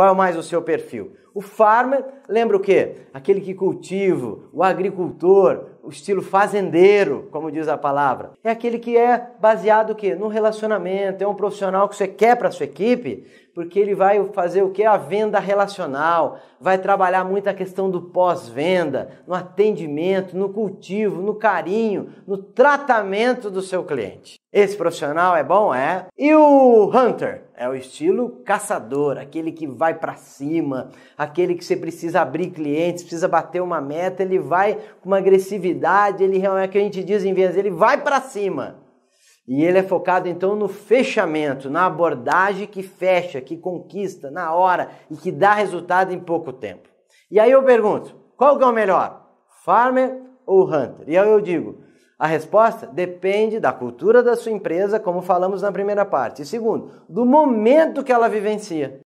Qual é mais o seu perfil? O farmer lembra o quê? Aquele que cultiva, o agricultor, o estilo fazendeiro, como diz a palavra. É aquele que é baseado o quê? No relacionamento, é um profissional que você quer para sua equipe, porque ele vai fazer o que? A venda relacional, vai trabalhar muito a questão do pós-venda, no atendimento, no cultivo, no carinho, no tratamento do seu cliente. Esse profissional é bom? É. E o hunter? É o estilo caçador, aquele que vai para cima, aquele que você precisa abrir clientes, precisa bater uma meta, ele vai com uma agressividade, ele realmente, é que a gente diz em vendas, ele vai para cima. E ele é focado então no fechamento, na abordagem que fecha, que conquista na hora e que dá resultado em pouco tempo. E aí eu pergunto, qual que é o melhor? Farmer ou Hunter? E aí eu digo, a resposta depende da cultura da sua empresa, como falamos na primeira parte. E segundo, do momento que ela vivencia.